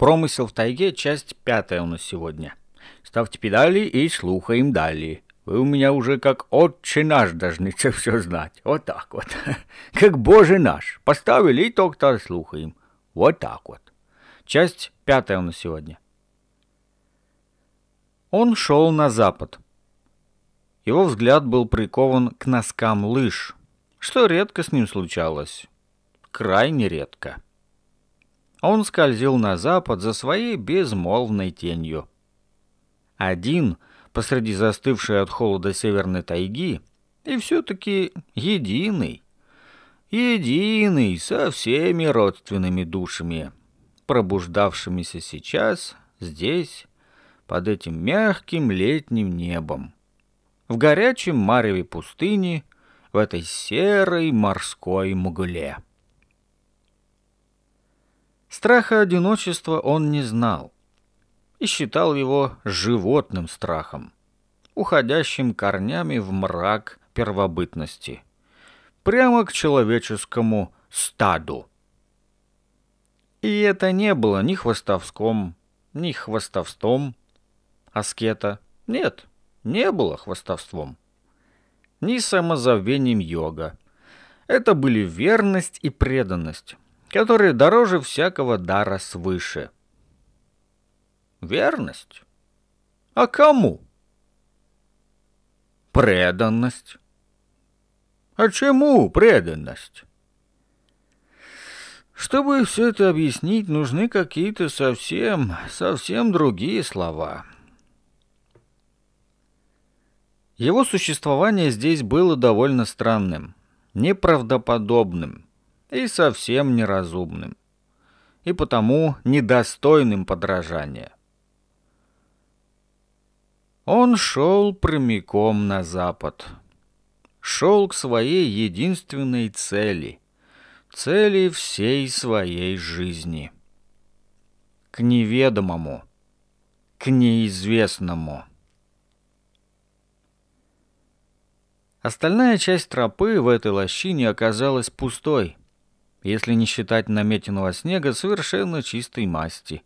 Промысел в тайге, часть пятая у нас сегодня. Ставьте педали и слухаем далее. Вы у меня уже как отче наш должны все знать. Вот так вот. Как боже наш. Поставили и только слухаем. Вот так вот. Часть пятая у нас сегодня. Он шел на запад. Его взгляд был прикован к носкам лыж, что редко с ним случалось. Крайне редко. — а он скользил на запад за своей безмолвной тенью. Один, посреди застывшей от холода северной тайги, и все-таки единый. Единый со всеми родственными душами, пробуждавшимися сейчас, здесь, под этим мягким летним небом. В горячем мареве пустыни, в этой серой морской мгле. Страха одиночества он не знал и считал его животным страхом, уходящим корнями в мрак первобытности, прямо к человеческому стаду. И это не было ни хвостовском, ни хвостовством аскета. Нет, не было хвостовством. Ни самозабвением йога. Это были верность и преданность который дороже всякого дара свыше. Верность? А кому? Преданность. А чему преданность? Чтобы все это объяснить, нужны какие-то совсем, совсем другие слова. Его существование здесь было довольно странным, неправдоподобным – и совсем неразумным, и потому недостойным подражания. Он шел прямиком на запад, шел к своей единственной цели, цели всей своей жизни, к неведомому, к неизвестному. Остальная часть тропы в этой лощине оказалась пустой если не считать наметенного снега совершенно чистой масти.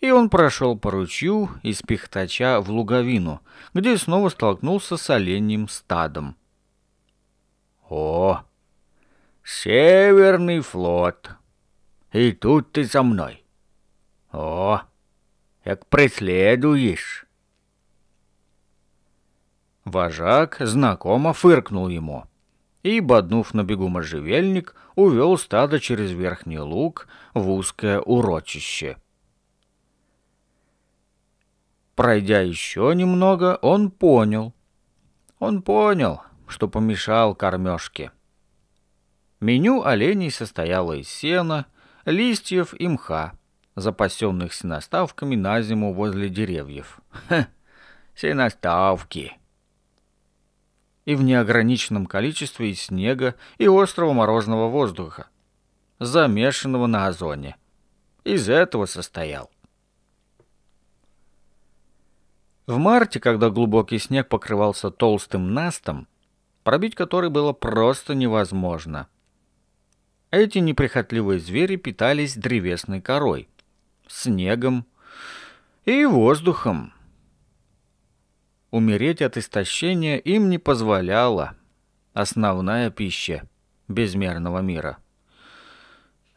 И он прошел по ручью из Пихтача в Луговину, где снова столкнулся с оленьим стадом. «О, Северный флот! И тут ты со мной! О, как преследуешь!» Вожак знакомо фыркнул ему и, боднув на бегу можжевельник, увел стадо через верхний луг в узкое урочище. Пройдя еще немного, он понял. Он понял, что помешал кормежке. Меню оленей состояло из сена, листьев и мха, запасенных сеноставками на зиму возле деревьев. Ха, сеноставки! и в неограниченном количестве и снега, и острого морозного воздуха, замешанного на озоне. Из этого состоял. В марте, когда глубокий снег покрывался толстым настом, пробить который было просто невозможно, эти неприхотливые звери питались древесной корой, снегом и воздухом. Умереть от истощения им не позволяла основная пища безмерного мира.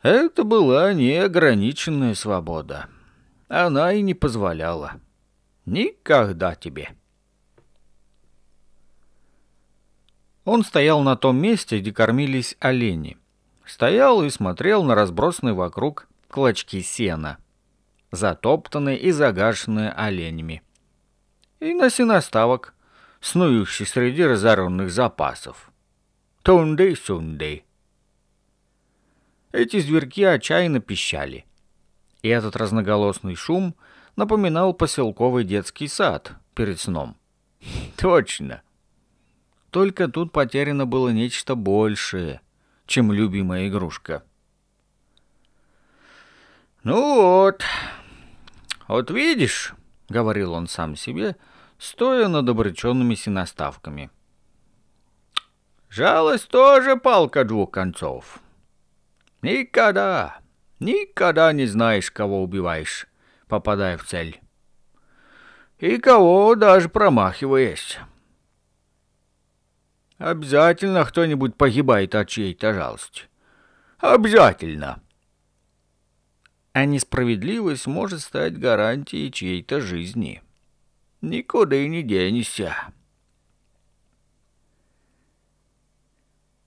Это была неограниченная свобода. Она и не позволяла. Никогда тебе. Он стоял на том месте, где кормились олени. Стоял и смотрел на разбросанные вокруг клочки сена, затоптанные и загашенные оленями и на сеноставок, снующий среди разоренных запасов. Тунды-сунды. Эти зверьки отчаянно пищали. И этот разноголосный шум напоминал поселковый детский сад перед сном. Точно. Только тут потеряно было нечто большее, чем любимая игрушка. «Ну вот, вот видишь», — говорил он сам себе, — стоя над обреченными синоставками. «Жалость тоже палка двух концов. Никогда, никогда не знаешь, кого убиваешь, попадая в цель. И кого даже промахиваешь. Обязательно кто-нибудь погибает от чьей-то жалости. Обязательно!» а несправедливость может стать гарантией чьей-то жизни никуда и не денешься.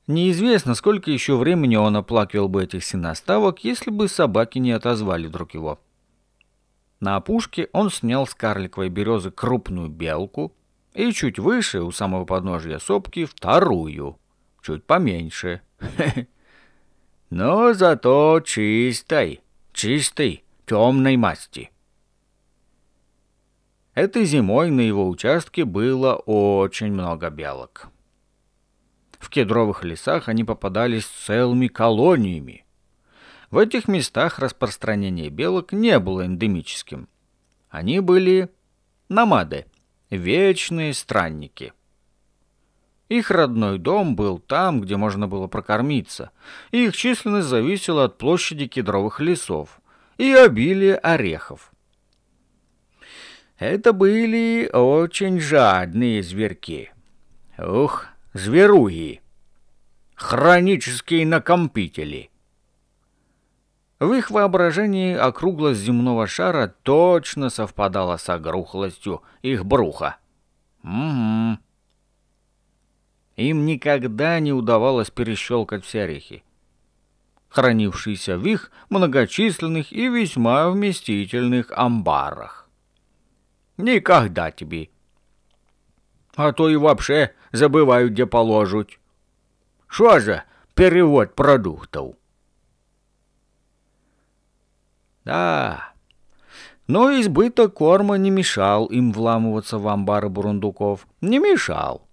Неизвестно, сколько еще времени он оплакивал бы этих синоставок, если бы собаки не отозвали друг его. На опушке он снял с карликовой березы крупную белку и чуть выше, у самого подножья сопки, вторую, чуть поменьше. Но зато чистой, чистой, темной масти. Этой зимой на его участке было очень много белок. В кедровых лесах они попадались целыми колониями. В этих местах распространение белок не было эндемическим. Они были намады, вечные странники. Их родной дом был там, где можно было прокормиться, и их численность зависела от площади кедровых лесов и обилия орехов. Это были очень жадные зверьки. Ух, зверуги! Хронические накомпители! В их воображении округлость земного шара точно совпадала с огрухлостью их бруха. Угу. Им никогда не удавалось перещелкать все орехи, хранившиеся в их многочисленных и весьма вместительных амбарах. Никогда тебе. А то и вообще забывают, где положить. Что же перевод продуктов? Да, но избыток корма не мешал им вламываться в амбары бурундуков. Не мешал.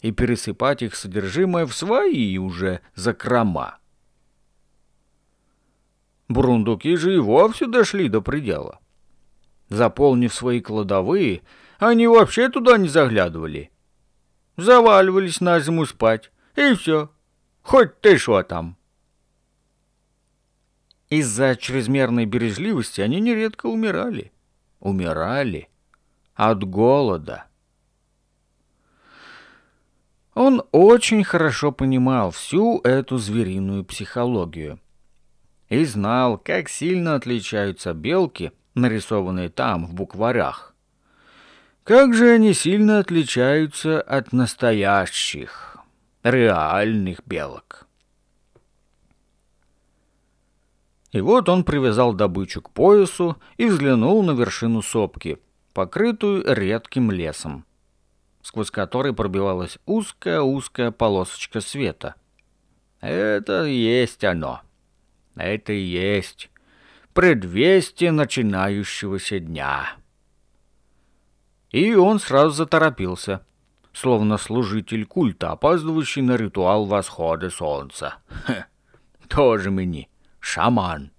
И пересыпать их содержимое в свои уже закрома. Бурундуки же и вовсе дошли до предела. Заполнив свои кладовые, они вообще туда не заглядывали. Заваливались на зиму спать, и все. Хоть ты шо там. Из-за чрезмерной бережливости они нередко умирали. Умирали от голода. Он очень хорошо понимал всю эту звериную психологию и знал, как сильно отличаются белки нарисованные там в букварях. Как же они сильно отличаются от настоящих, реальных белок. И вот он привязал добычу к поясу и взглянул на вершину сопки, покрытую редким лесом, сквозь который пробивалась узкая-узкая полосочка света. Это есть оно. Это и есть предвестие начинающегося дня. И он сразу заторопился, словно служитель культа, опаздывающий на ритуал восхода солнца. Хе, тоже мне, шаман.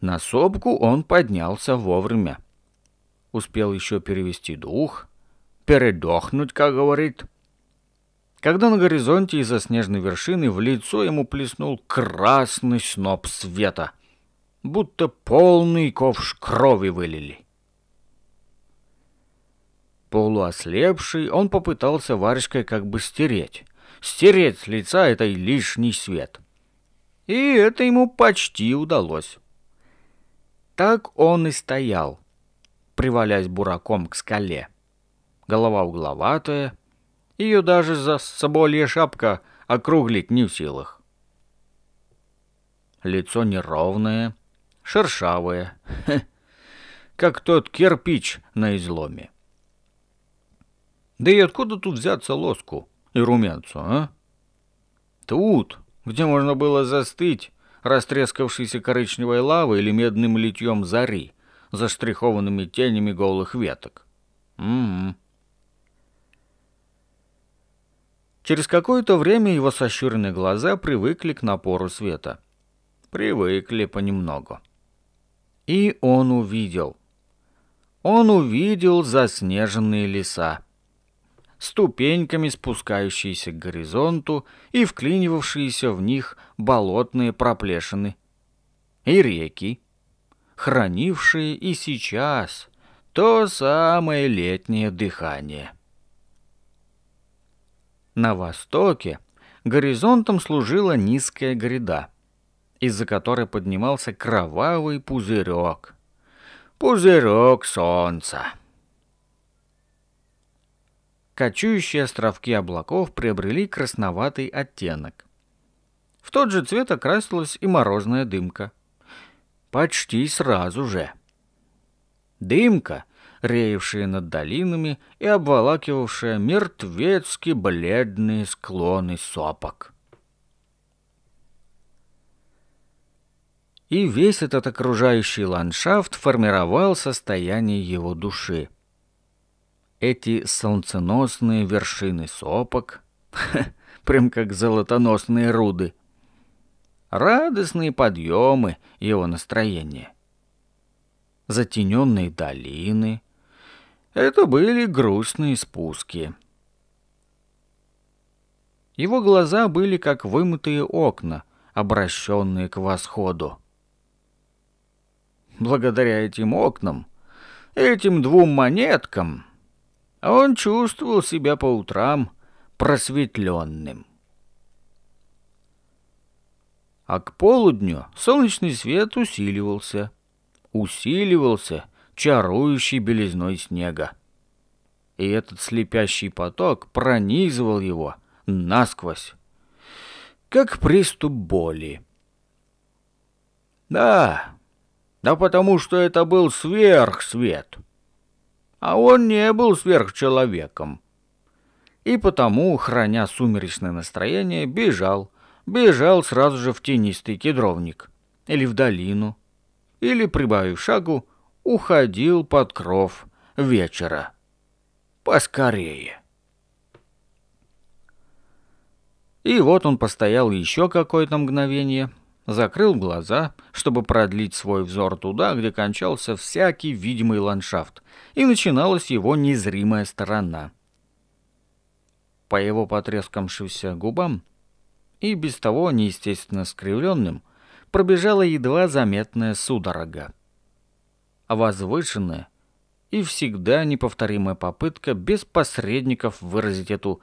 На сопку он поднялся вовремя. Успел еще перевести дух, передохнуть, как говорит — когда на горизонте из-за снежной вершины в лицо ему плеснул красный сноп света, будто полный ковш крови вылили. Полуослепший, он попытался варежкой как бы стереть, стереть с лица этой лишний свет. И это ему почти удалось. Так он и стоял, привалясь бураком к скале. Голова угловатая, ее даже за соболья шапка округлить не в силах. Лицо неровное, шершавое, как тот кирпич на изломе. Да и откуда тут взяться лоску и румянцу, а? Тут, где можно было застыть, растрескавшейся коричневой лавой или медным литьем зари, заштрихованными тенями голых веток. м м-м. Через какое-то время его сощуренные глаза привыкли к напору света. Привыкли понемногу. И он увидел. Он увидел заснеженные леса, ступеньками спускающиеся к горизонту и вклинивавшиеся в них болотные проплешины, и реки, хранившие и сейчас то самое летнее дыхание. — на востоке горизонтом служила низкая гряда, из-за которой поднимался кровавый пузырек. Пузырек солнца. Кочующие островки облаков приобрели красноватый оттенок. В тот же цвет окрасилась и морозная дымка. Почти сразу же. Дымка реевшие над долинами и обволакивавшая мертвецки бледные склоны сопок. И весь этот окружающий ландшафт формировал состояние его души. Эти солнценосные вершины сопок, прям как золотоносные руды, радостные подъемы его настроения затененные долины, это были грустные спуски. Его глаза были как вымытые окна, обращенные к восходу. Благодаря этим окнам, этим двум монеткам, он чувствовал себя по утрам просветленным. А к полудню солнечный свет усиливался, усиливался чарующей белизной снега. И этот слепящий поток пронизывал его насквозь, как приступ боли. Да, да потому что это был сверхсвет. А он не был сверхчеловеком. И потому, храня сумеречное настроение, бежал. Бежал сразу же в тенистый кедровник. Или в долину. Или, прибавив шагу, уходил под кров вечера. Поскорее. И вот он постоял еще какое-то мгновение, закрыл глаза, чтобы продлить свой взор туда, где кончался всякий видимый ландшафт, и начиналась его незримая сторона. По его потрескавшимся губам и без того неестественно скривленным пробежала едва заметная судорога. А возвышенная и всегда неповторимая попытка без посредников выразить эту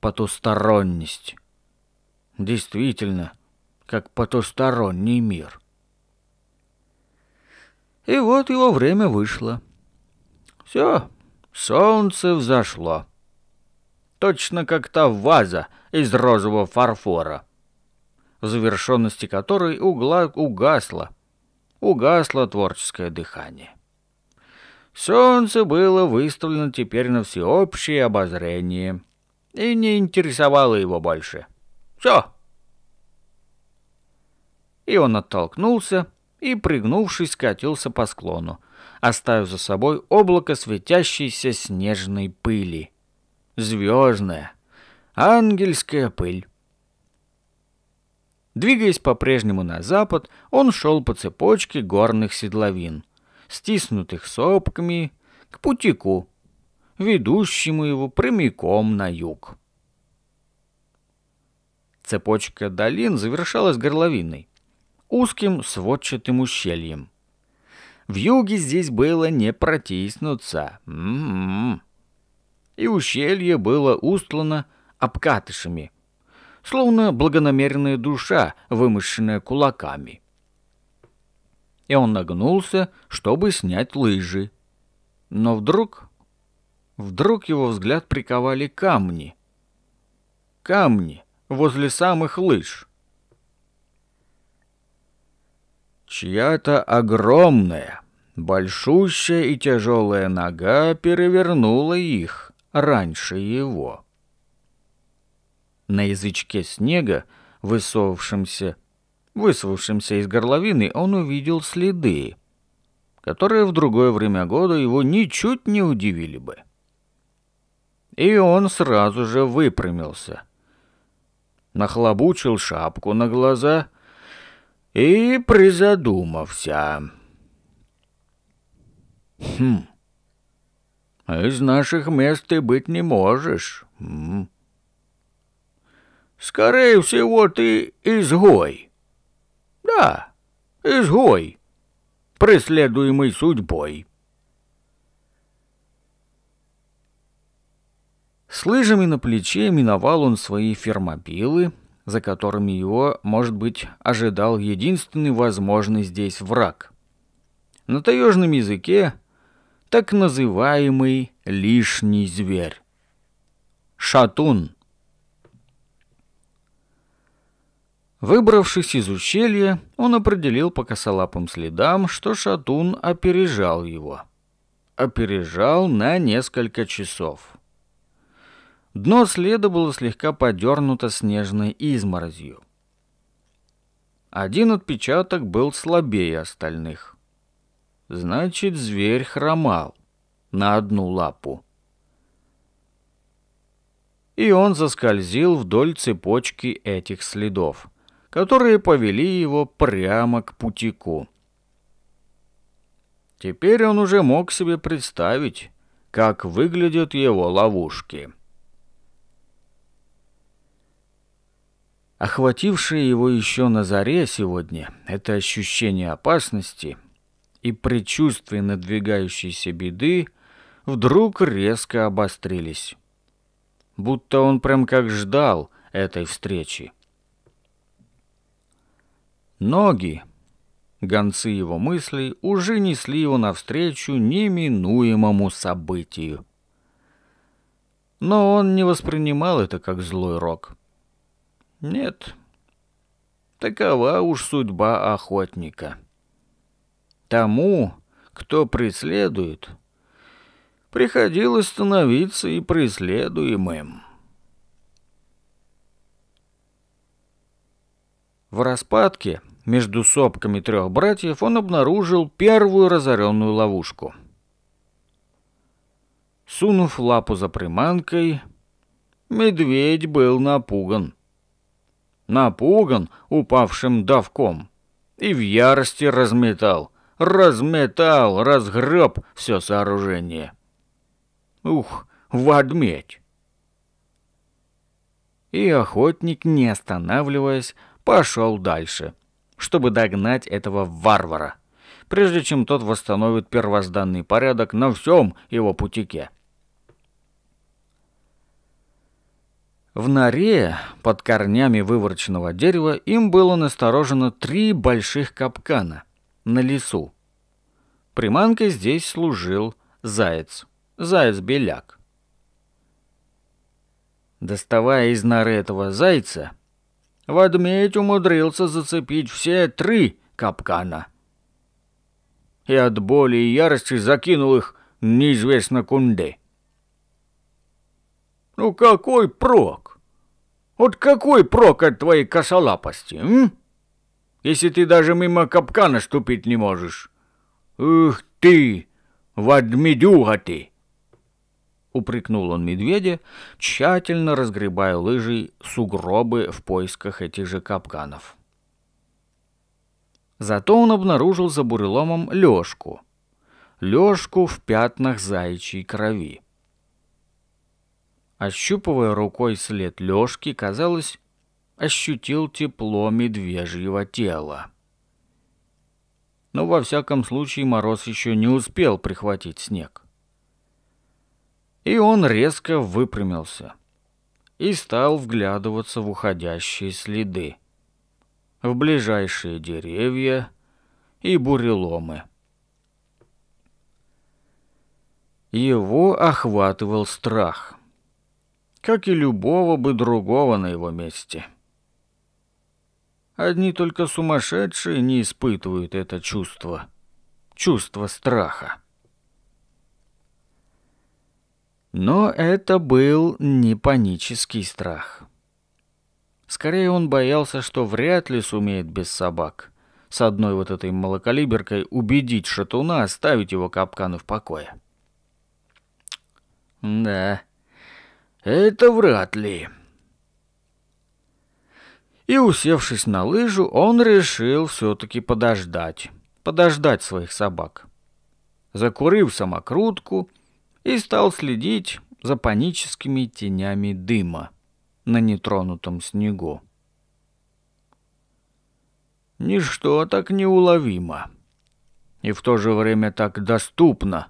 потусторонность. Действительно, как потусторонний мир. И вот его время вышло. Все, солнце взошло. Точно как та ваза из розового фарфора, в завершенности которой угла угасла — угасло творческое дыхание. Солнце было выставлено теперь на всеобщее обозрение и не интересовало его больше. Все. И он оттолкнулся и, пригнувшись, скатился по склону, оставив за собой облако светящейся снежной пыли. Звездная, ангельская пыль. Двигаясь по-прежнему на запад, он шел по цепочке горных седловин, стиснутых сопками, к путику, ведущему его прямиком на юг. Цепочка долин завершалась горловиной, узким сводчатым ущельем. В юге здесь было не протиснуться. М -м -м. И ущелье было устлано обкатышами – словно благонамеренная душа, вымышленная кулаками. И он нагнулся, чтобы снять лыжи. Но вдруг... Вдруг его взгляд приковали камни. Камни возле самых лыж. Чья-то огромная, большущая и тяжелая нога перевернула их раньше его. На язычке снега, высовавшемся, высовавшемся из горловины, он увидел следы, которые в другое время года его ничуть не удивили бы. И он сразу же выпрямился, нахлобучил шапку на глаза и призадумался. «Хм, из наших мест ты быть не можешь». М -м. Скорее всего, ты изгой. Да, изгой, преследуемый судьбой. С лыжами на плече миновал он свои фермобилы, за которыми его, может быть, ожидал единственный возможный здесь враг. На таежном языке так называемый лишний зверь. Шатун – Выбравшись из ущелья, он определил по косолапым следам, что шатун опережал его. Опережал на несколько часов. Дно следа было слегка подернуто снежной изморозью. Один отпечаток был слабее остальных. Значит, зверь хромал на одну лапу. И он заскользил вдоль цепочки этих следов — которые повели его прямо к путику. Теперь он уже мог себе представить, как выглядят его ловушки. Охватившее его еще на заре сегодня это ощущение опасности и предчувствие надвигающейся беды вдруг резко обострились. Будто он прям как ждал этой встречи. Ноги. Гонцы его мыслей уже несли его навстречу неминуемому событию. Но он не воспринимал это как злой рок. Нет, такова уж судьба охотника. Тому, кто преследует, приходилось становиться и преследуемым. В распадке между сопками трех братьев он обнаружил первую разоренную ловушку. Сунув лапу за приманкой, медведь был напуган. Напуган упавшим давком и в ярости разметал, разметал, разгреб все сооружение. Ух, водметь! И охотник, не останавливаясь, пошел дальше — чтобы догнать этого варвара, прежде чем тот восстановит первозданный порядок на всем его путике. В норе под корнями вывороченного дерева им было насторожено три больших капкана на лесу. Приманкой здесь служил заяц, заяц-беляк. Доставая из норы этого зайца, Ведмедь умудрился зацепить все три капкана. И от боли и ярости закинул их неизвестно кунде. «Ну какой прок? Вот какой прок от твоей косолапости, м? Если ты даже мимо капкана ступить не можешь. Ух ты, Вадмедюга ты!» — упрекнул он медведя, тщательно разгребая лыжей сугробы в поисках этих же капканов. Зато он обнаружил за буреломом Лёшку. Лёшку в пятнах заячьей крови. Ощупывая рукой след Лёшки, казалось, ощутил тепло медвежьего тела. Но во всяком случае мороз еще не успел прихватить снег. — и он резко выпрямился и стал вглядываться в уходящие следы, в ближайшие деревья и буреломы. Его охватывал страх, как и любого бы другого на его месте. Одни только сумасшедшие не испытывают это чувство, чувство страха. Но это был не панический страх. Скорее он боялся, что вряд ли сумеет без собак. С одной вот этой малокалиберкой убедить шатуна оставить его капканы в покое. Да, это вряд ли. И, усевшись на лыжу, он решил все-таки подождать. Подождать своих собак. Закурив самокрутку, и стал следить за паническими тенями дыма на нетронутом снегу. Ничто так неуловимо и в то же время так доступно,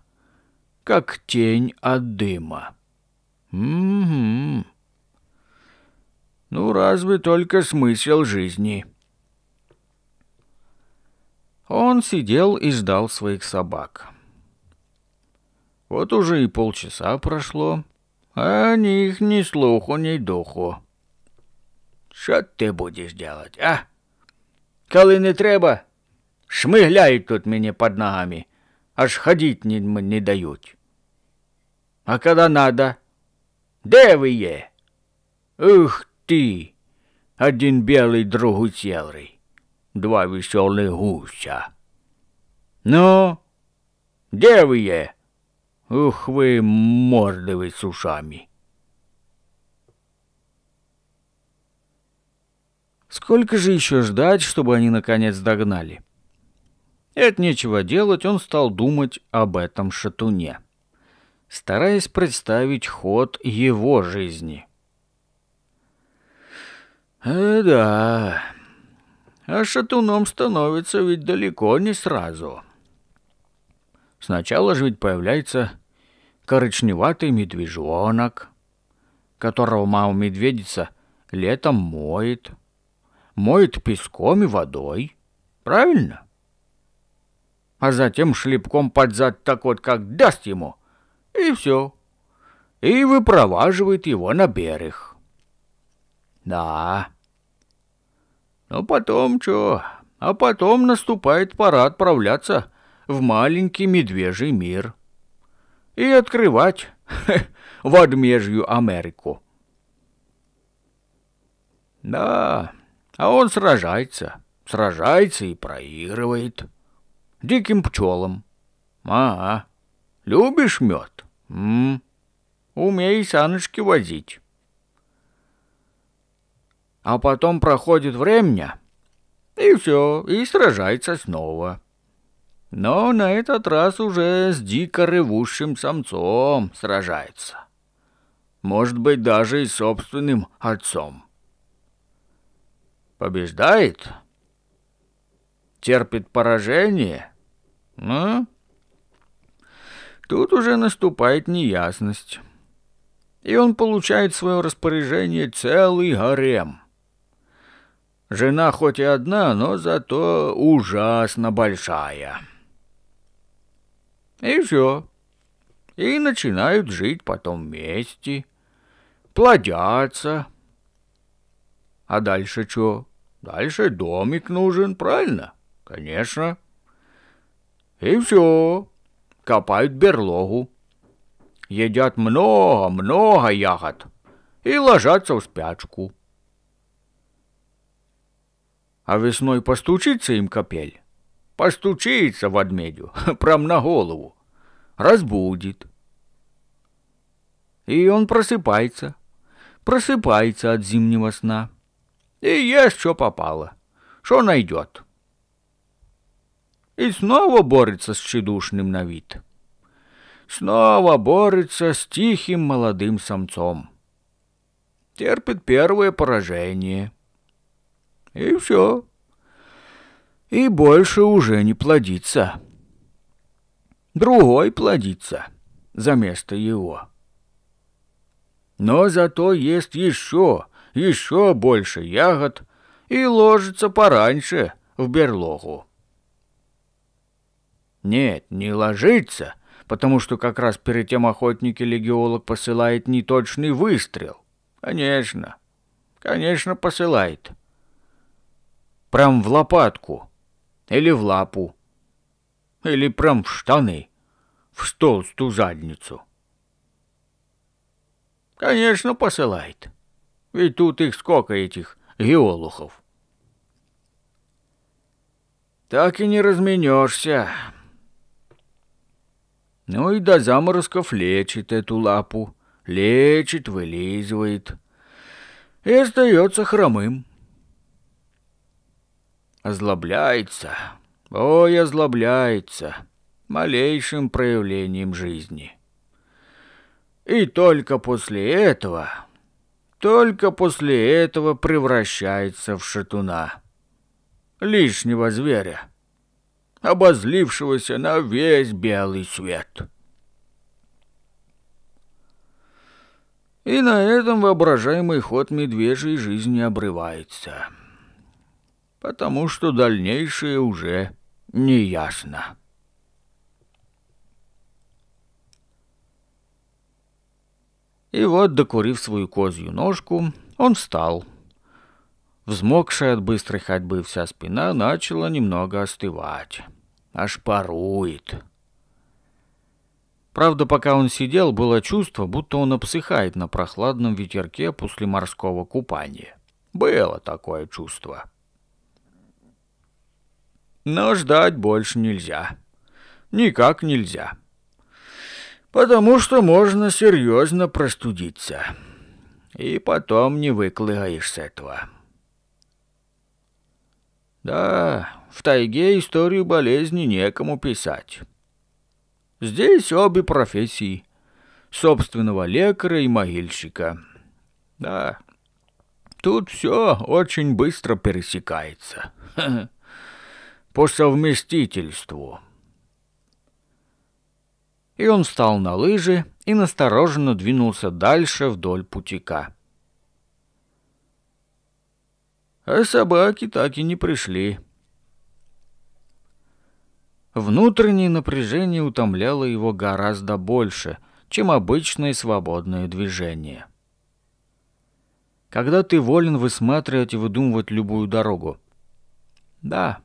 как тень от дыма. Угу. Ну, разве только смысл жизни. Он сидел и ждал своих собак. — вот уже и полчаса прошло, а ни их ни слуху, ни духу. Що ти будеш делать, а? Коли не треба, шмигляють тут мені под ногами, аж ходить не, не дають. А коли надо, де ви є? Ух ти! Один білий, другий цілий. Два веселих гуся. Ну, де ви є? Ух вы, мордовый с ушами! Сколько же еще ждать, чтобы они наконец догнали? И от нечего делать он стал думать об этом шатуне, стараясь представить ход его жизни. Э, да, а шатуном становится ведь далеко не сразу. Сначала же ведь появляется коричневатый медвежонок, которого мама-медведица летом моет. Моет песком и водой. Правильно? А затем шлепком под зад так вот как даст ему. И все. И выпроваживает его на берег. Да. Но ну, потом что? А потом наступает пора отправляться в маленький медвежий мир. — и открывать в одмежью Америку. Да, а он сражается, сражается и проигрывает. Диким пчелам. Ага. Любишь мед? М, М Умей саночки возить. А потом проходит время, и все, и сражается снова но на этот раз уже с дико ревущим самцом сражается. Может быть, даже и собственным отцом. Побеждает? Терпит поражение? Ну? Тут уже наступает неясность. И он получает в свое распоряжение целый гарем — Жена хоть и одна, но зато ужасно большая. И все. И начинают жить потом вместе, плодятся. А дальше что? Дальше домик нужен, правильно? Конечно. И все. Копают берлогу. Едят много-много ягод и ложатся в спячку. А весной постучится им капель, Постучится в Адмедю, прям на голову. Разбудит. И он просыпается. Просыпается от зимнего сна. И есть, что попало. Что найдет. И снова борется с тщедушным на вид. Снова борется с тихим молодым самцом. Терпит первое поражение. И все и больше уже не плодится. Другой плодится за место его. Но зато есть еще, еще больше ягод и ложится пораньше в берлогу. Нет, не ложится, потому что как раз перед тем охотник или геолог посылает неточный выстрел. Конечно, конечно посылает. Прям в лопатку — или в лапу, или прям в штаны, в толстую задницу. Конечно, посылает. Ведь тут их сколько этих геолухов. Так и не разменешься. Ну и до заморозков лечит эту лапу. Лечит, вылизывает. И остается хромым. Озлобляется, ой, озлобляется малейшим проявлением жизни. И только после этого, только после этого превращается в шатуна, лишнего зверя, обозлившегося на весь белый свет. И на этом воображаемый ход медвежьей жизни обрывается. — потому что дальнейшее уже неясно. И вот, докурив свою козью ножку, он встал. Взмокшая от быстрой ходьбы вся спина начала немного остывать. Аж парует. Правда, пока он сидел, было чувство, будто он обсыхает на прохладном ветерке после морского купания. Было такое чувство. — но ждать больше нельзя. Никак нельзя. Потому что можно серьезно простудиться. И потом не выклыгаешь этого. Да, в тайге историю болезни некому писать. Здесь обе профессии. Собственного лекаря и могильщика. Да, тут все очень быстро пересекается. Ха-ха. по совместительству. И он встал на лыжи и настороженно двинулся дальше вдоль путика. А собаки так и не пришли. Внутреннее напряжение утомляло его гораздо больше, чем обычное свободное движение. Когда ты волен высматривать и выдумывать любую дорогу. Да,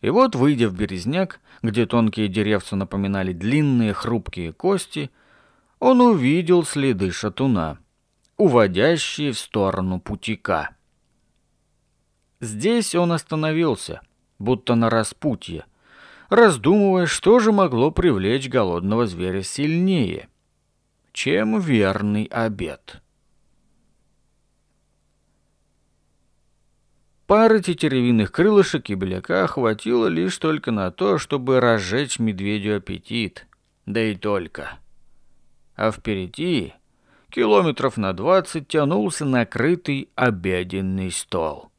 и вот, выйдя в березняк, где тонкие деревца напоминали длинные хрупкие кости, он увидел следы шатуна, уводящие в сторону путика. Здесь он остановился, будто на распутье, раздумывая, что же могло привлечь голодного зверя сильнее, чем верный обед. Пары тетеревиных крылышек и беляка хватило лишь только на то, чтобы разжечь медведю аппетит. Да и только. А впереди, километров на двадцать, тянулся накрытый обеденный стол.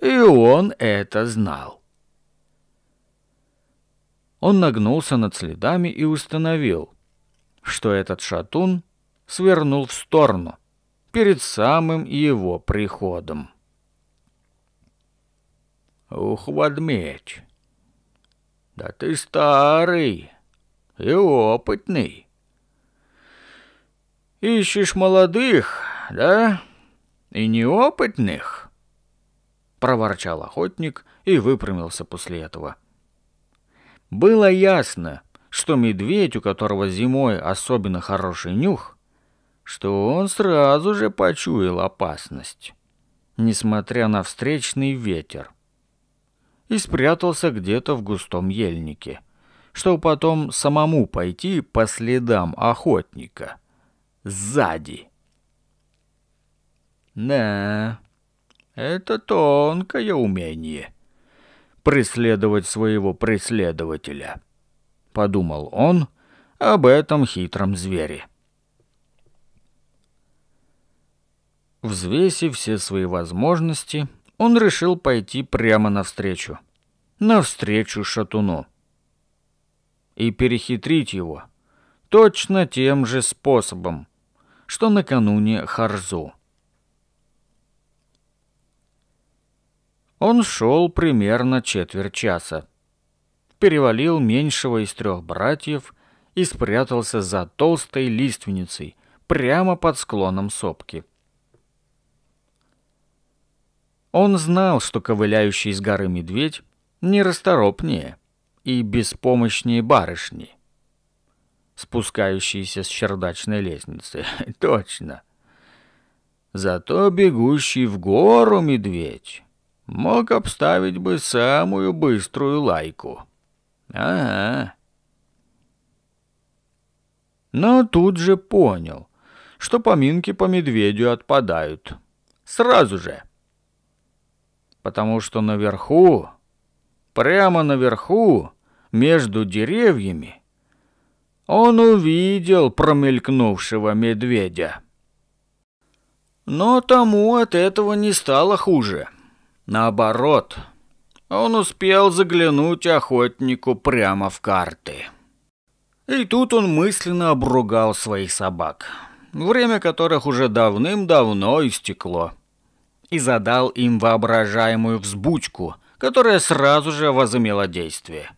И он это знал. Он нагнулся над следами и установил, что этот шатун свернул в сторону перед самым его приходом. Ух, ведмедь, да ты старый и опытный. Ищешь молодых, да? И неопытных? Проворчал охотник и выпрямился после этого. Было ясно, что медведь, у которого зимой особенно хороший нюх, что он сразу же почуял опасность, несмотря на встречный ветер и спрятался где-то в густом ельнике, чтобы потом самому пойти по следам охотника. Сзади. Да, это тонкое умение — преследовать своего преследователя, — подумал он об этом хитром звере. Взвесив все свои возможности — он решил пойти прямо навстречу. Навстречу шатуну. И перехитрить его точно тем же способом, что накануне Харзу. Он шел примерно четверть часа. Перевалил меньшего из трех братьев и спрятался за толстой лиственницей прямо под склоном сопки. Он знал, что ковыляющий с горы медведь нерасторопнее и беспомощнее барышни, спускающиеся с чердачной лестницы. Точно. Зато бегущий в гору медведь мог обставить бы самую быструю лайку. Ага. Но тут же понял, что поминки по медведю отпадают. Сразу же потому что наверху, прямо наверху, между деревьями, он увидел промелькнувшего медведя. Но тому от этого не стало хуже. Наоборот, он успел заглянуть охотнику прямо в карты. И тут он мысленно обругал своих собак, время которых уже давным-давно истекло и задал им воображаемую взбучку, которая сразу же возымела действие.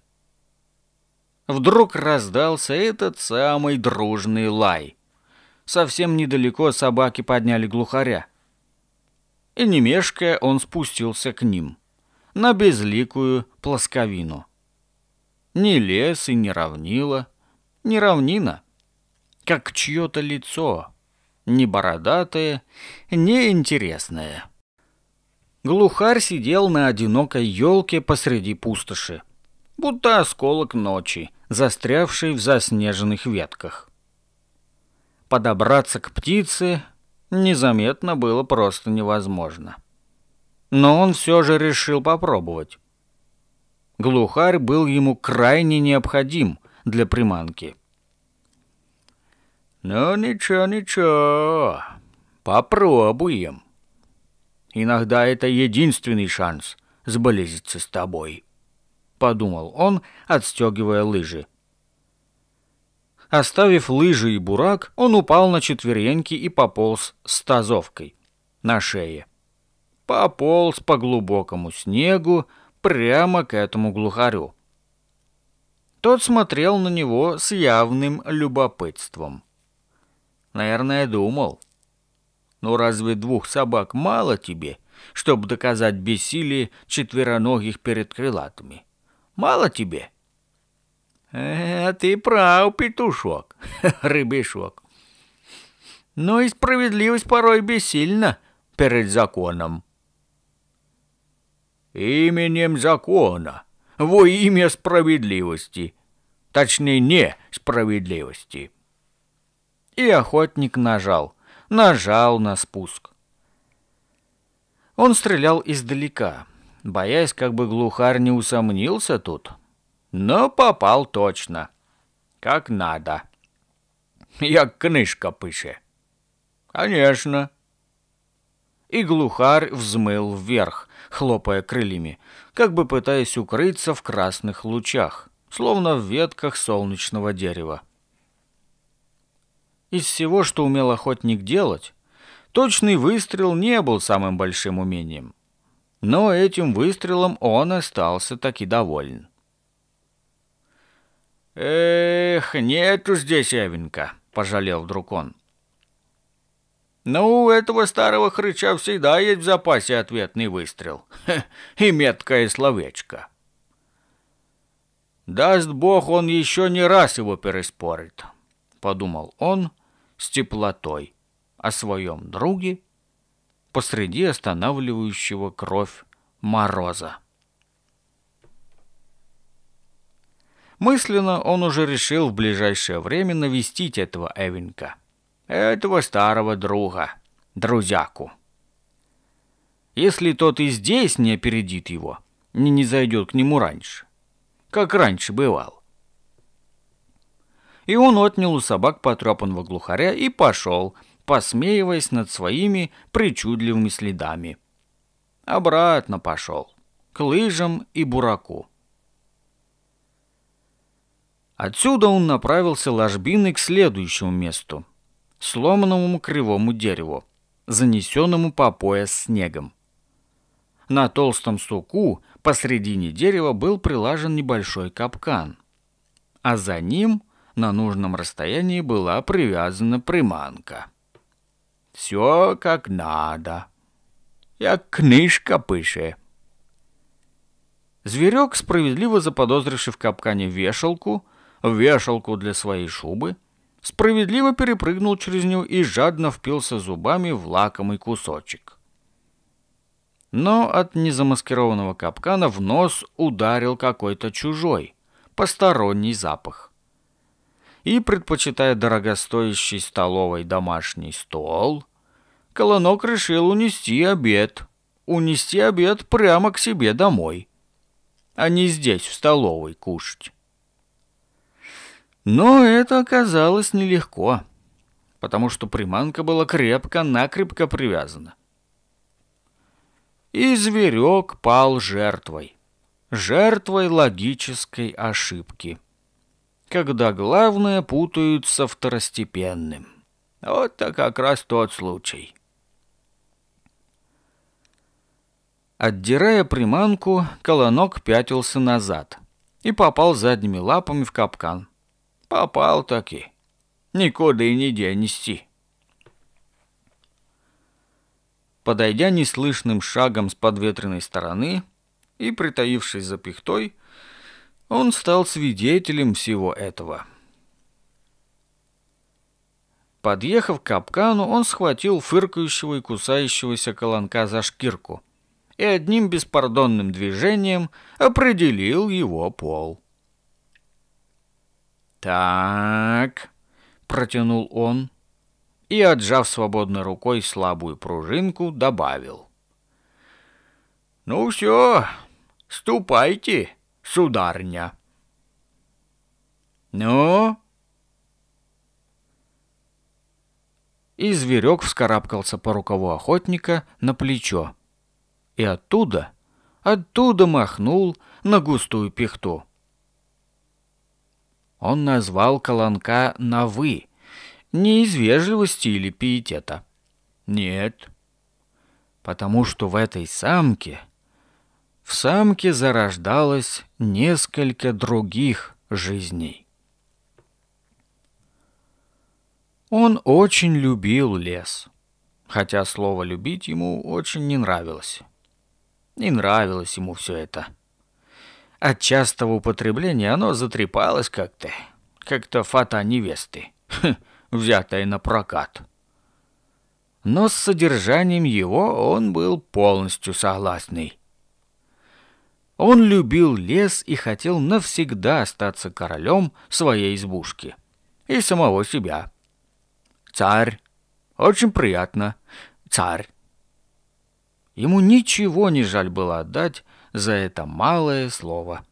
Вдруг раздался этот самый дружный лай. Совсем недалеко собаки подняли глухаря. И не мешкая, он спустился к ним, на безликую плосковину. Ни лес и ни равнила, ни равнина, как чье-то лицо, не бородатое, не интересное. Глухарь сидел на одинокой елке посреди пустоши, будто осколок ночи, застрявший в заснеженных ветках. Подобраться к птице незаметно было просто невозможно. Но он все же решил попробовать. Глухарь был ему крайне необходим для приманки. «Ну ничего, ничего, попробуем», Иногда это единственный шанс сблизиться с тобой», — подумал он, отстегивая лыжи. Оставив лыжи и бурак, он упал на четвереньки и пополз с тазовкой на шее. Пополз по глубокому снегу прямо к этому глухарю. Тот смотрел на него с явным любопытством. Наверное, думал — но «Ну, разве двух собак мало тебе, чтобы доказать бессилие четвероногих перед крылатыми? Мало тебе? Э, ты прав, петушок, рыбешок. Но и справедливость порой бессильна перед законом. Именем закона, во имя справедливости, точнее, не справедливости. И охотник нажал — нажал на спуск. Он стрелял издалека, боясь, как бы глухарь не усомнился тут. Но попал точно. Как надо. Як книжка пише. Конечно. И глухарь взмыл вверх, хлопая крыльями, как бы пытаясь укрыться в красных лучах, словно в ветках солнечного дерева. Из всего, что умел охотник делать, точный выстрел не был самым большим умением. Но этим выстрелом он остался таки доволен. «Эх, нету здесь Эвенка», — пожалел вдруг он. «Ну, у этого старого хрыча всегда есть в запасе ответный выстрел. Хе, и меткое словечко». «Даст бог, он еще не раз его переспорит», — подумал он с теплотой о своем друге посреди останавливающего кровь мороза. Мысленно он уже решил в ближайшее время навестить этого Эвенка, этого старого друга, друзяку. Если тот и здесь не опередит его, не, не зайдет к нему раньше, как раньше бывало и он отнял у собак потрапанного глухаря и пошел, посмеиваясь над своими причудливыми следами. Обратно пошел, к лыжам и бураку. Отсюда он направился ложбиной к следующему месту — сломанному кривому дереву, занесенному по пояс снегом. На толстом суку посредине дерева был прилажен небольшой капкан, а за ним — на нужном расстоянии была привязана приманка. Все как надо. Як книжка пише. Зверек, справедливо заподозривший в капкане вешалку, вешалку для своей шубы, справедливо перепрыгнул через нее и жадно впился зубами в лакомый кусочек. Но от незамаскированного капкана в нос ударил какой-то чужой, посторонний запах и предпочитая дорогостоящий столовый домашний стол, Колонок решил унести обед. Унести обед прямо к себе домой, а не здесь, в столовой, кушать. Но это оказалось нелегко, потому что приманка была крепко-накрепко привязана. И зверек пал жертвой. Жертвой логической ошибки – когда главное путаются второстепенным. Вот так как раз тот случай. Отдирая приманку, колонок пятился назад и попал задними лапами в капкан. Попал таки. Никуда и не денести. Подойдя неслышным шагом с подветренной стороны и притаившись за пихтой, он стал свидетелем всего этого. Подъехав к капкану, он схватил фыркающего и кусающегося колонка за шкирку и одним беспардонным движением определил его пол. «Так», — протянул он и, отжав свободной рукой слабую пружинку, добавил. «Ну все, ступайте, сударня. Ну? И зверек вскарабкался по рукаву охотника на плечо. И оттуда, оттуда махнул на густую пихту. Он назвал колонка на «вы», не из вежливости или пиетета. Нет, потому что в этой самке — в самке зарождалось несколько других жизней. Он очень любил лес, хотя слово «любить» ему очень не нравилось. Не нравилось ему все это. От частого употребления оно затрепалось как-то, как-то фата невесты, хм, взятая на прокат. Но с содержанием его он был полностью согласный. Он любил лес и хотел навсегда остаться королем своей избушки и самого себя. Царь. Очень приятно. Царь. Ему ничего не жаль было отдать за это малое слово.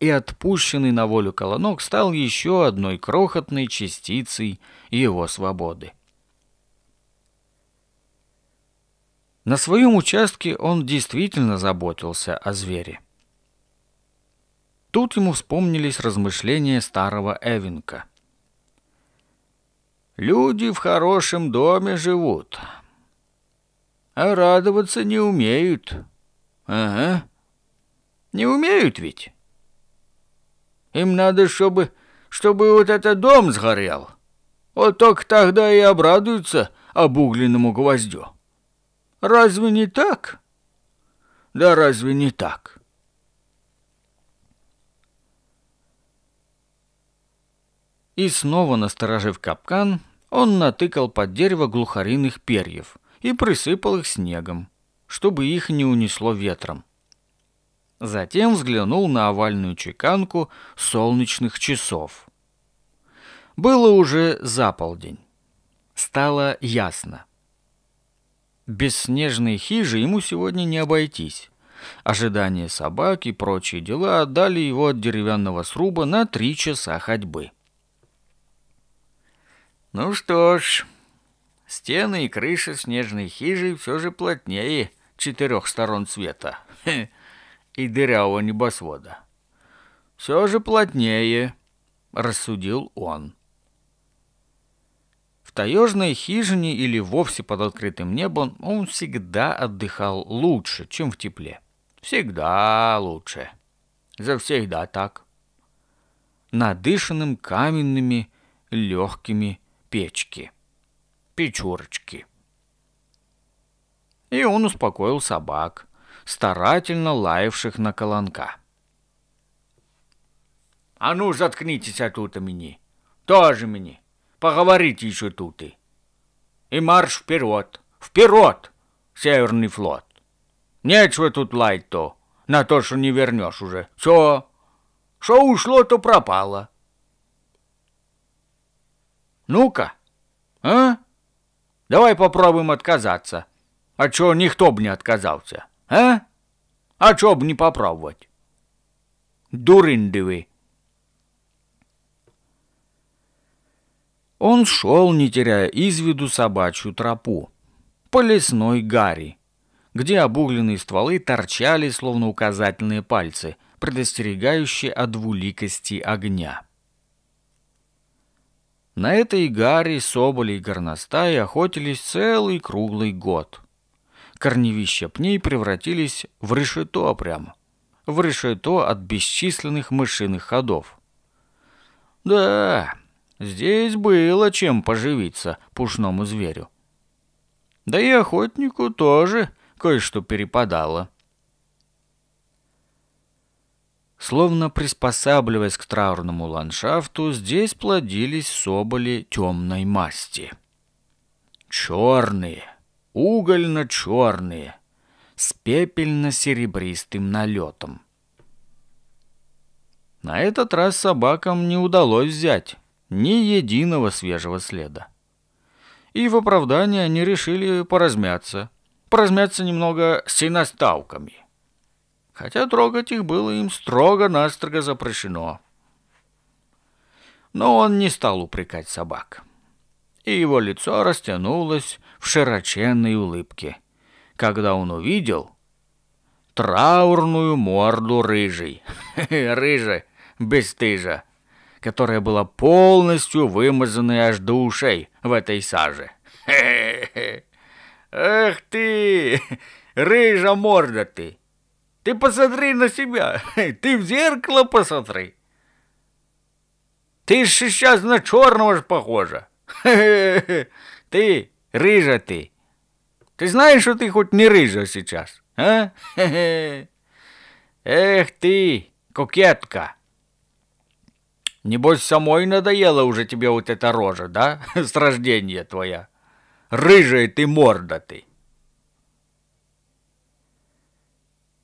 И отпущенный на волю колонок стал еще одной крохотной частицей его свободы. На своем участке он действительно заботился о звере. Тут ему вспомнились размышления старого Эвенка. «Люди в хорошем доме живут, а радоваться не умеют. Ага, не умеют ведь. Им надо, чтобы, чтобы вот этот дом сгорел. Вот только тогда и обрадуются обугленному гвоздю». Разве не так? Да разве не так? И снова насторожив капкан, он натыкал под дерево глухариных перьев и присыпал их снегом, чтобы их не унесло ветром. Затем взглянул на овальную чеканку солнечных часов. Было уже за полдень. Стало ясно. Без снежной хижи ему сегодня не обойтись. Ожидание собак и прочие дела отдали его от деревянного сруба на три часа ходьбы. Ну что ж, стены и крыша снежной хижи все же плотнее четырех сторон света и дырявого небосвода. Все же плотнее, рассудил он таежной хижине или вовсе под открытым небом он всегда отдыхал лучше, чем в тепле. Всегда лучше. Завсегда так. Надышанным каменными легкими печки. Печурочки. И он успокоил собак, старательно лаявших на колонка. «А ну, заткнитесь оттуда, мини. Тоже мини поговорить еще тут и. И марш вперед, вперед, Северный флот. Нечего тут лаять-то, на то, что не вернешь уже. Все, что ушло, то пропало. Ну-ка, а? Давай попробуем отказаться. А чё никто бы не отказался, а? А чё бы не попробовать? Дурынды вы. Он шел, не теряя из виду собачью тропу, по лесной гари, где обугленные стволы торчали, словно указательные пальцы, предостерегающие от двуликости огня. На этой гаре соболи и горностаи охотились целый круглый год. Корневища пней превратились в решето прямо. В решето от бесчисленных мышиных ходов. Да, Здесь было чем поживиться пушному зверю. Да и охотнику тоже кое-что перепадало. Словно приспосабливаясь к траурному ландшафту, здесь плодились соболи темной масти. Черные, угольно-черные, с пепельно-серебристым налетом. На этот раз собакам не удалось взять ни единого свежего следа. И в оправдание они решили поразмяться. Поразмяться немного с иносталками. Хотя трогать их было им строго-настрого запрещено. Но он не стал упрекать собак. И его лицо растянулось в широченной улыбке, когда он увидел траурную морду рыжий. Рыжий, бесстыжа которая была полностью вымазана аж до ушей в этой саже. Эх ты! Рыжа морда ты! Ты посмотри на себя! Ты в зеркало посмотри! Ты же сейчас на черного ж похожа! Ты, рыжа ты! Ты знаешь, что ты хоть не рыжа сейчас, а? Эх ты, кокетка!» Небось, самой надоело уже тебе вот эта рожа, да? С рождения твоя. Рыжая ты морда ты.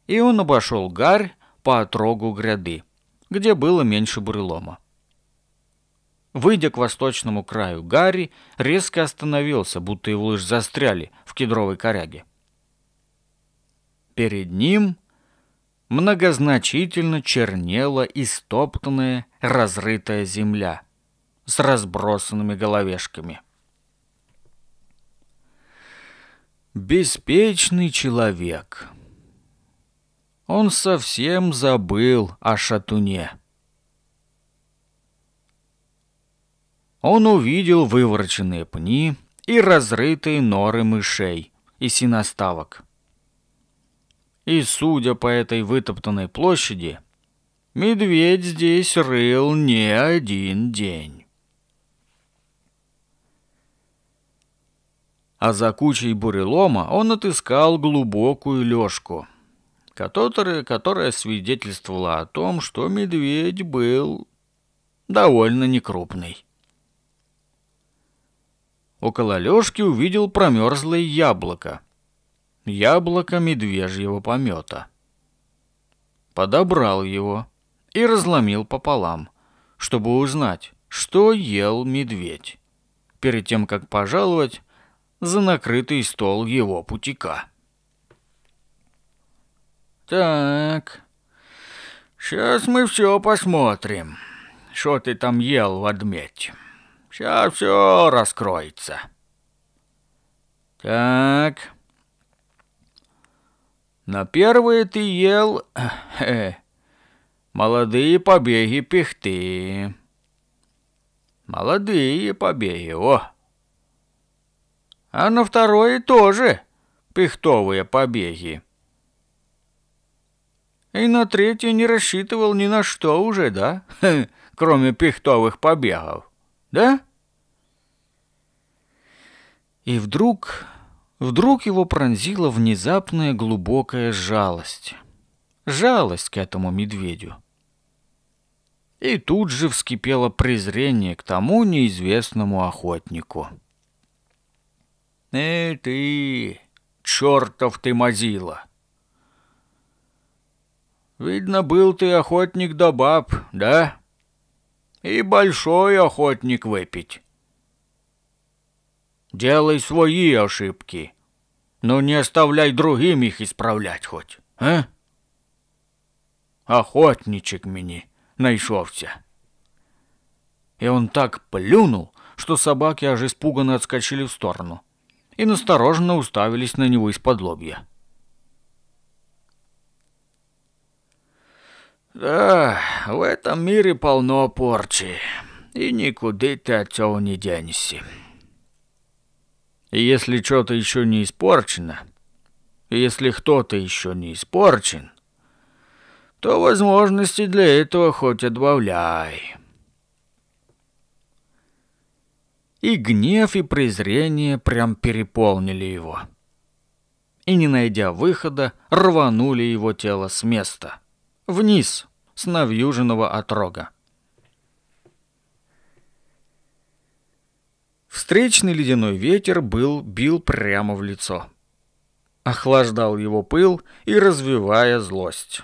И он обошел гарь по отрогу гряды, где было меньше бурелома. Выйдя к восточному краю, Гарри резко остановился, будто его лыж застряли в кедровой коряге. Перед ним многозначительно чернела истоптанная, разрытая земля с разбросанными головешками. Беспечный человек. Он совсем забыл о шатуне. Он увидел вывороченные пни и разрытые норы мышей и синоставок. И, судя по этой вытоптанной площади, медведь здесь рыл не один день. А за кучей бурелома он отыскал глубокую лёжку, которая, которая свидетельствовала о том, что медведь был довольно некрупный. Около лёжки увидел промерзлое яблоко, яблоко медвежьего помета. Подобрал его и разломил пополам, чтобы узнать, что ел медведь, перед тем, как пожаловать за накрытый стол его путика. «Так, сейчас мы все посмотрим, что ты там ел в адмете. Сейчас все раскроется». «Так, на первые ты ел э, молодые побеги пихты. Молодые побеги, о! А на второе тоже пихтовые побеги. И на третье не рассчитывал ни на что уже, да? Кроме пихтовых побегов, да? И вдруг Вдруг его пронзила внезапная глубокая жалость. Жалость к этому медведю. И тут же вскипело презрение к тому неизвестному охотнику. «Эй ты, чертов ты мазила!» «Видно, был ты охотник до да баб, да? И большой охотник выпить». Делай свои ошибки. Ну не оставляй другим их исправлять хоть, а? Охотничек мені найшовся. И он так плюнул, что собаки аж испуганно отскочили в сторону и настороженно уставились на него из-под лобья. «Да, в этом мире полно порчи, и никуда ты от этого не денешься», если что-то еще не испорчено, если кто-то еще не испорчен, то возможности для этого хоть отбавляй. И гнев, и презрение прям переполнили его. И, не найдя выхода, рванули его тело с места. Вниз, с навьюженного отрога. Встречный ледяной ветер был бил прямо в лицо. Охлаждал его пыл и развивая злость.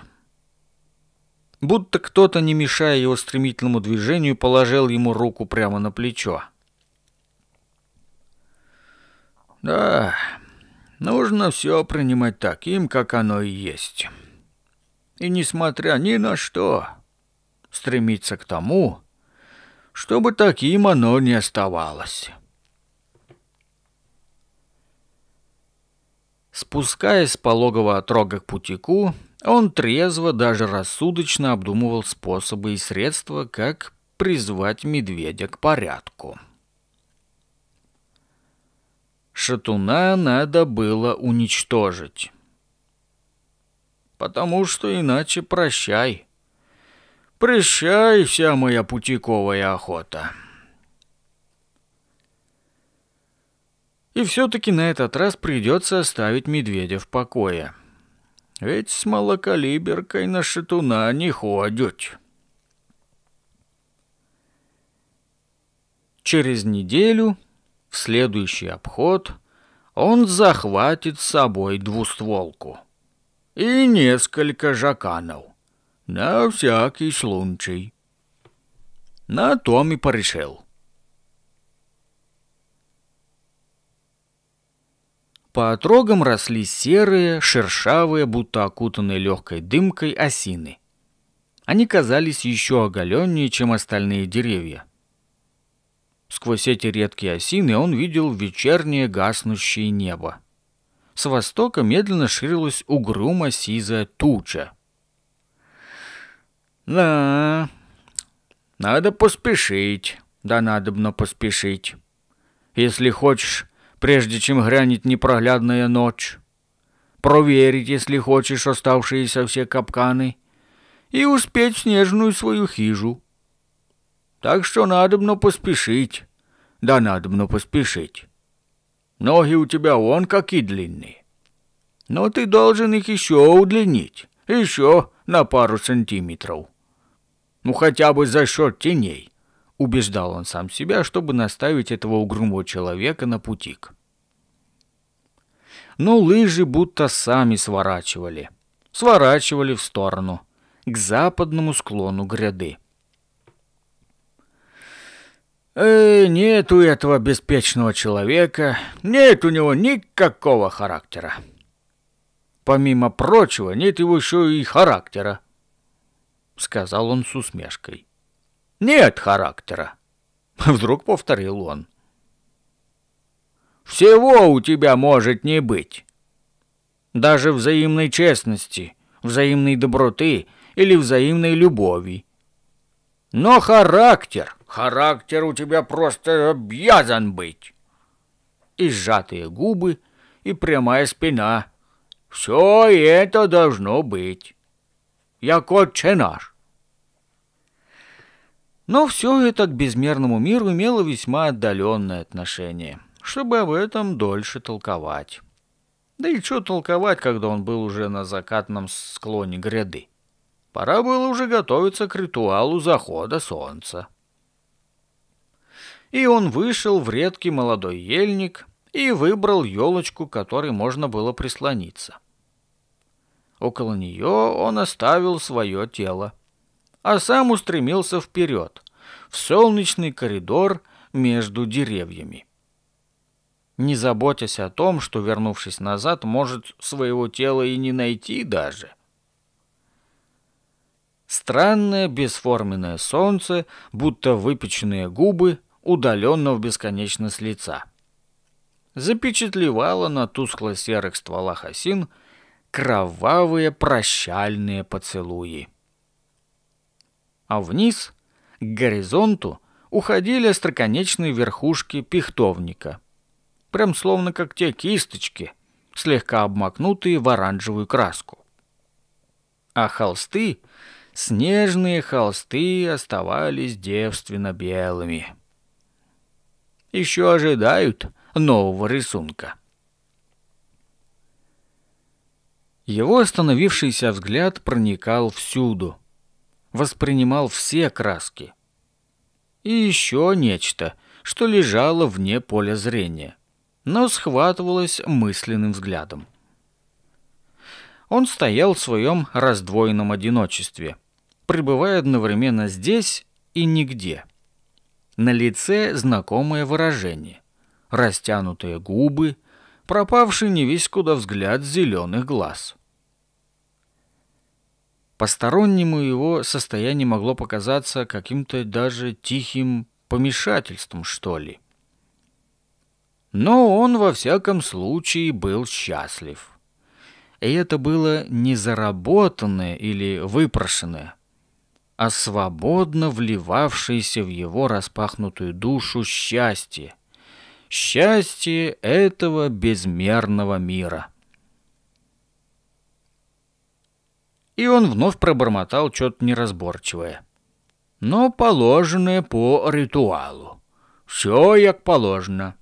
Будто кто-то, не мешая его стремительному движению, положил ему руку прямо на плечо. «Да, нужно все принимать таким, как оно и есть. И несмотря ни на что, стремиться к тому, чтобы таким оно не оставалось». Спускаясь с пологого отрога к путику, он трезво, даже рассудочно обдумывал способы и средства, как призвать медведя к порядку. Шатуна надо было уничтожить. Потому что иначе прощай. Прощай, вся моя путиковая охота. И все-таки на этот раз придется оставить медведя в покое. Ведь с малокалиберкой на шатуна не ходят. Через неделю, в следующий обход, он захватит с собой двустволку и несколько жаканов на всякий случай. На том и порешил. По отрогам росли серые, шершавые, будто окутанные легкой дымкой осины. Они казались еще оголеннее, чем остальные деревья. Сквозь эти редкие осины он видел вечернее гаснущее небо. С востока медленно ширилась угрюмо сизая туча. «Да, надо поспешить, да надобно поспешить. Если хочешь прежде чем грянет непроглядная ночь, проверить, если хочешь, оставшиеся все капканы и успеть в снежную свою хижу. Так что надобно поспешить, да надобно поспешить. Ноги у тебя вон какие длинные, но ты должен их еще удлинить, еще на пару сантиметров. Ну хотя бы за счет теней. Убеждал он сам себя, чтобы наставить этого угрюмого человека на путик. Но лыжи будто сами сворачивали. Сворачивали в сторону, к западному склону гряды. Э, нет у этого беспечного человека, нет у него никакого характера. Помимо прочего, нет его еще и характера, сказал он с усмешкой. Нет характера, вдруг повторил он. Всего у тебя может не быть. Даже взаимной честности, взаимной доброты или взаимной любови. Но характер, характер у тебя просто обязан быть. И сжатые губы, и прямая спина. Все это должно быть. Я отче наш. Но все это к безмерному миру имело весьма отдаленное отношение, чтобы об этом дольше толковать. Да и что толковать, когда он был уже на закатном склоне гряды? Пора было уже готовиться к ритуалу захода солнца. И он вышел в редкий молодой ельник и выбрал елочку, которой можно было прислониться. Около нее он оставил свое тело а сам устремился вперед, в солнечный коридор между деревьями. Не заботясь о том, что, вернувшись назад, может своего тела и не найти даже. Странное бесформенное солнце, будто выпеченные губы, удаленно в бесконечность лица. Запечатлевало на тускло-серых стволах осин кровавые прощальные поцелуи а вниз, к горизонту, уходили остроконечные верхушки пихтовника. Прям словно как те кисточки, слегка обмакнутые в оранжевую краску. А холсты, снежные холсты оставались девственно белыми. Еще ожидают нового рисунка. Его остановившийся взгляд проникал всюду, воспринимал все краски. И еще нечто, что лежало вне поля зрения, но схватывалось мысленным взглядом. Он стоял в своем раздвоенном одиночестве, пребывая одновременно здесь и нигде. На лице знакомое выражение, растянутые губы, пропавший не весь куда взгляд зеленых глаз – Постороннему его состояние могло показаться каким-то даже тихим помешательством, что ли. Но он во всяком случае был счастлив. И это было не заработанное или выпрошенное, а свободно вливавшееся в его распахнутую душу счастье. Счастье этого безмерного мира. и он вновь пробормотал что-то неразборчивое. Но положенное по ритуалу. Все как положено.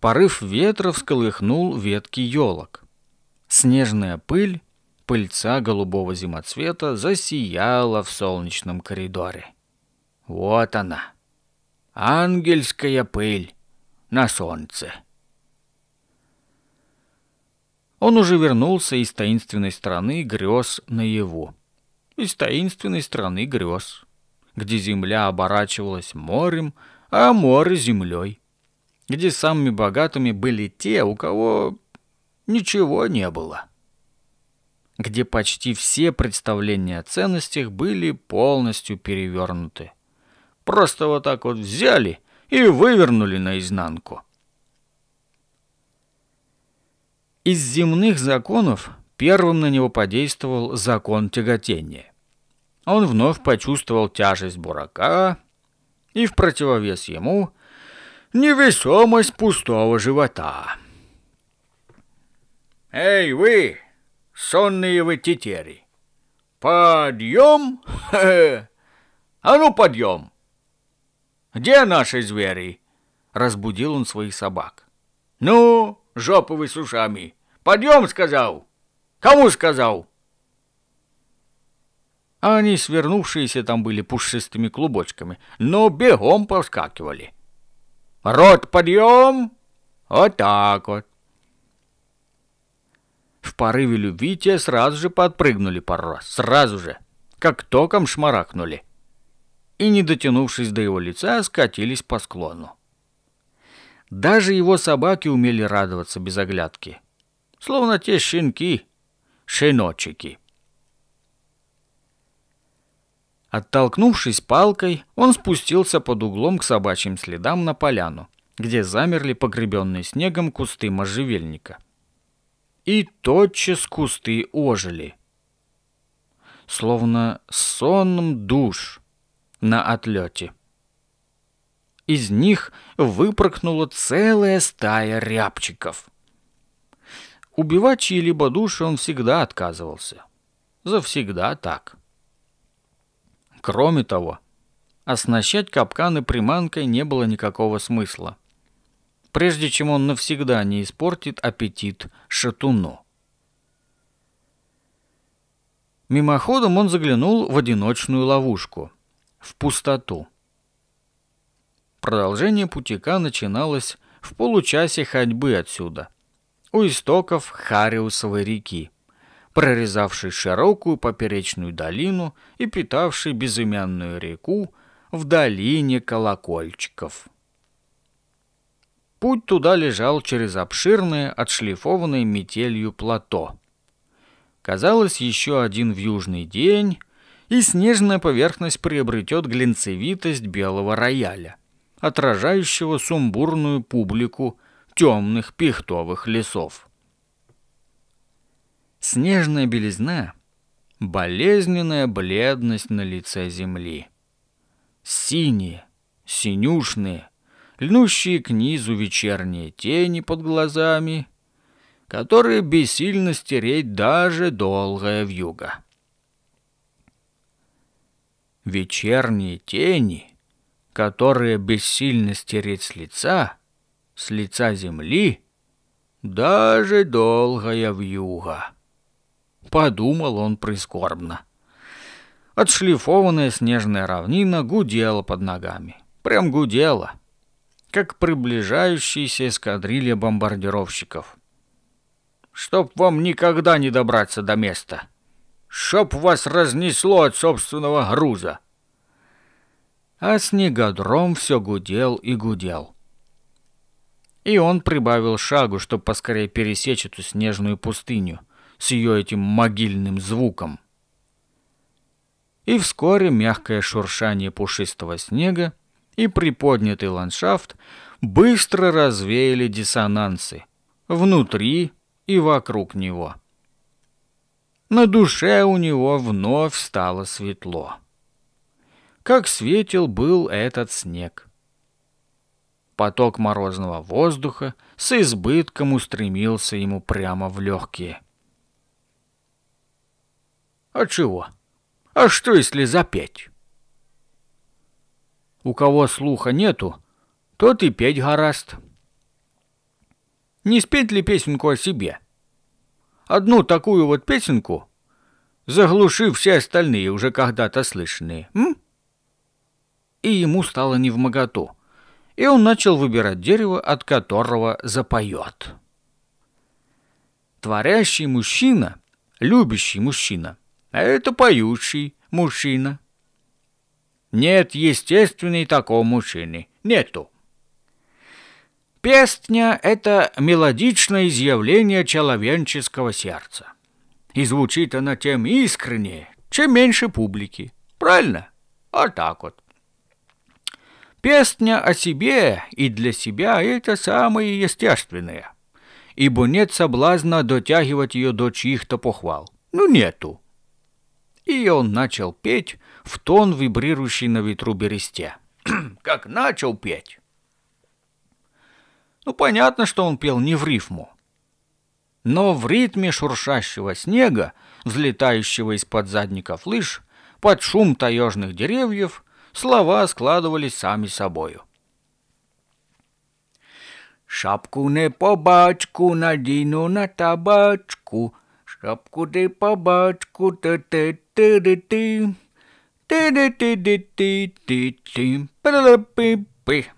Порыв ветра всколыхнул ветки елок. Снежная пыль, пыльца голубого зимоцвета засияла в солнечном коридоре. Вот она, ангельская пыль на солнце. Он уже вернулся из таинственной страны грез наяву. Из таинственной страны грез, где земля оборачивалась морем, а море — землей, где самыми богатыми были те, у кого ничего не было, где почти все представления о ценностях были полностью перевернуты. Просто вот так вот взяли и вывернули наизнанку. Из земных законов первым на него подействовал закон тяготения. Он вновь почувствовал тяжесть бурака и в противовес ему невесомость пустого живота. «Эй, вы, сонные вы тетери! Подъем! А ну, подъем! Где наши звери?» Разбудил он своих собак. «Ну, жопы вы с ушами. Подъем, сказал! Кому сказал?» А они, свернувшиеся там были пушистыми клубочками, но бегом повскакивали. «Рот, подъем!» «Вот так вот!» В порыве любви те сразу же подпрыгнули пару раз, сразу же, как током шмарахнули. И, не дотянувшись до его лица, скатились по склону. Даже его собаки умели радоваться без оглядки. Словно те щенки, щеночики. Оттолкнувшись палкой, он спустился под углом к собачьим следам на поляну, где замерли погребенные снегом кусты можжевельника. И тотчас кусты ожили. Словно сонным душ на отлете из них выпрокнула целая стая рябчиков. Убивать чьи-либо души он всегда отказывался. Завсегда так. Кроме того, оснащать капканы приманкой не было никакого смысла, прежде чем он навсегда не испортит аппетит шатуну. Мимоходом он заглянул в одиночную ловушку, в пустоту. Продолжение путика начиналось в получасе ходьбы отсюда, у истоков Хариусовой реки, прорезавшей широкую поперечную долину и питавшей безымянную реку в долине колокольчиков. Путь туда лежал через обширное, отшлифованное метелью плато. Казалось, еще один южный день, и снежная поверхность приобретет глинцевитость белого рояля – отражающего сумбурную публику темных пихтовых лесов. Снежная белизна, болезненная бледность на лице земли. Синие, синюшные, льнущие к низу вечерние тени под глазами, которые бессильно стереть даже долгая вьюга. Вечерние тени — которые бессильно стереть с лица, с лица земли, даже долгая вьюга. Подумал он прискорбно. Отшлифованная снежная равнина гудела под ногами. Прям гудела, как приближающаяся эскадрилья бомбардировщиков. «Чтоб вам никогда не добраться до места! Чтоб вас разнесло от собственного груза!» а снегодром все гудел и гудел. И он прибавил шагу, чтобы поскорее пересечь эту снежную пустыню с ее этим могильным звуком. И вскоре мягкое шуршание пушистого снега и приподнятый ландшафт быстро развеяли диссонансы внутри и вокруг него. На душе у него вновь стало светло как светил был этот снег. Поток морозного воздуха с избытком устремился ему прямо в легкие. «А чего? А что, если запеть?» У кого слуха нету, тот и петь гораст. Не спеть ли песенку о себе? Одну такую вот песенку, заглушив все остальные, уже когда-то слышанные, м? и ему стало не в моготу. И он начал выбирать дерево, от которого запоет. Творящий мужчина, любящий мужчина, а это поющий мужчина. Нет естественной такого мужчины, нету. Песня — это мелодичное изъявление человеческого сердца. И звучит она тем искреннее, чем меньше публики. Правильно? Вот так вот. Песня о себе и для себя – это самое естественное, ибо нет соблазна дотягивать ее до чьих-то похвал. Ну, нету. И он начал петь в тон, вибрирующий на ветру бересте. как начал петь. Ну, понятно, что он пел не в рифму. Но в ритме шуршащего снега, взлетающего из-под задников лыж, под шум таежных деревьев – слова складывались сами собою. Шапку не по бачку надену на табачку, шапку не по бачку ти ти ти ти ти ти ти ти ти ти ти ти пи пи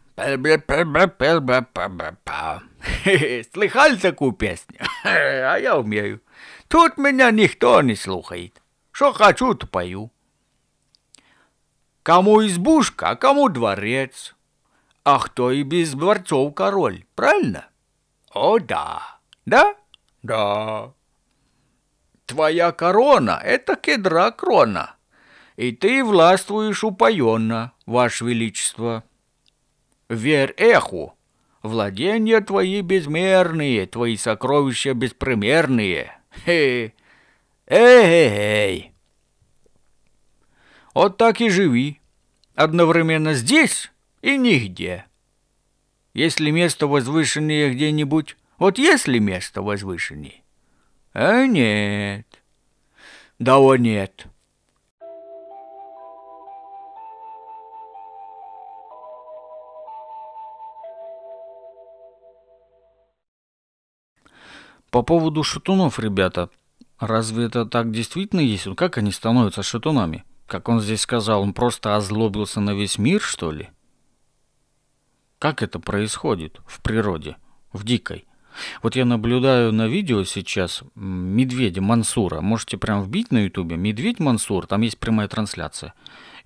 Слыхали такую песню? А я умею. Тут меня никто не слухает. Что хочу, то пою. Кому избушка, а кому дворец. А кто и без дворцов король, правильно? О, да. Да? Да. Твоя корона — это кедра крона, и ты властвуешь упоенно, Ваше Величество. Верь эху, владения твои безмерные, твои сокровища беспримерные. Хе, эй, эй, эй. Вот так и живи. Одновременно здесь и нигде. Если место возвышеннее где-нибудь, вот если место возвышеннее. А нет. Да о нет. По поводу шатунов, ребята, разве это так действительно есть? Как они становятся шатунами? Как он здесь сказал, он просто озлобился на весь мир, что ли? Как это происходит в природе, в дикой? Вот я наблюдаю на видео сейчас медведя Мансура. Можете прям вбить на ютубе. Медведь Мансур, там есть прямая трансляция.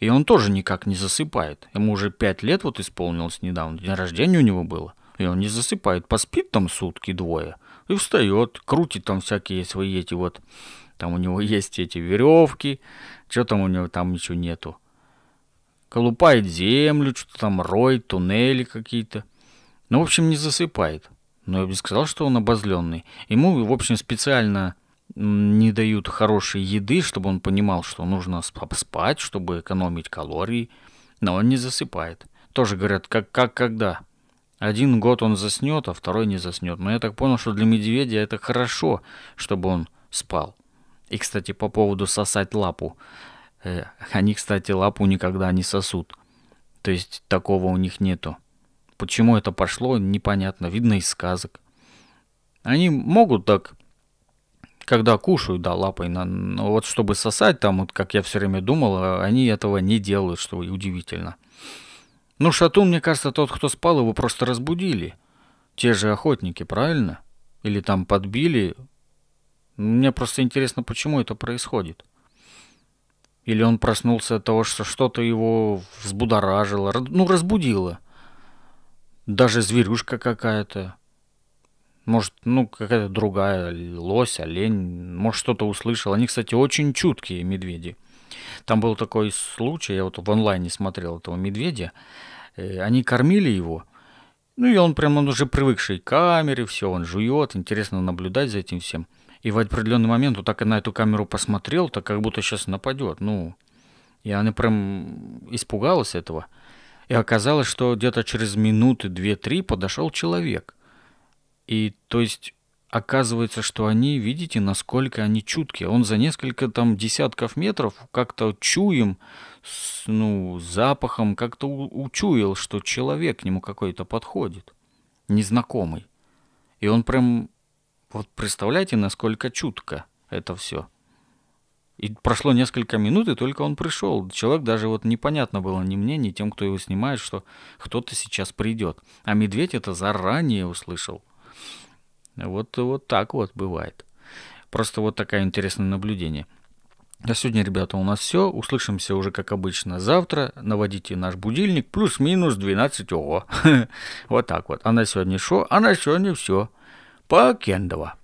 И он тоже никак не засыпает. Ему уже 5 лет вот исполнилось недавно. День рождения у него было. И он не засыпает. Поспит там сутки двое. И встает, крутит там всякие свои эти вот... Там у него есть эти веревки, что там у него, там ничего нету. Колупает землю, что-то там роет, туннели какие-то. Ну, в общем, не засыпает. Но я бы не сказал, что он обозленный. Ему, в общем, специально не дают хорошей еды, чтобы он понимал, что нужно спать, чтобы экономить калории. Но он не засыпает. Тоже говорят, как, как когда. Один год он заснет, а второй не заснет. Но я так понял, что для медведя это хорошо, чтобы он спал. И, кстати, по поводу сосать лапу. Э, они, кстати, лапу никогда не сосут. То есть такого у них нету. Почему это пошло, непонятно. Видно из сказок. Они могут так, когда кушают, да, лапой. Но вот чтобы сосать, там, вот как я все время думал, э, они этого не делают, что удивительно. Ну, шатун, мне кажется, тот, кто спал, его просто разбудили. Те же охотники, правильно? Или там подбили, мне просто интересно, почему это происходит. Или он проснулся от того, что что-то его взбудоражило, ну, разбудило. Даже зверюшка какая-то. Может, ну, какая-то другая, лось, олень, может, что-то услышал. Они, кстати, очень чуткие медведи. Там был такой случай, я вот в онлайне смотрел этого медведя. Э, они кормили его, ну и он прям, он уже привыкший к камере, все, он жует, интересно наблюдать за этим всем. И в определенный момент вот так и на эту камеру посмотрел, так как будто сейчас нападет. Ну, и она прям испугалась этого. И оказалось, что где-то через минуты две-три подошел человек. И то есть оказывается, что они, видите, насколько они чуткие. Он за несколько там десятков метров как-то чуем, с, ну, запахом как-то учуял, что человек к нему какой-то подходит, незнакомый. И он прям вот представляете, насколько чутко это все. И прошло несколько минут, и только он пришел. Человек даже вот непонятно было ни мне, ни тем, кто его снимает, что кто-то сейчас придет. А медведь это заранее услышал. Вот, вот так вот бывает. Просто вот такое интересное наблюдение. На сегодня, ребята, у нас все. Услышимся уже, как обычно, завтра. Наводите наш будильник. Плюс-минус 12. Ого. Вот так вот. А на сегодня шо? А на сегодня все. bagian bawah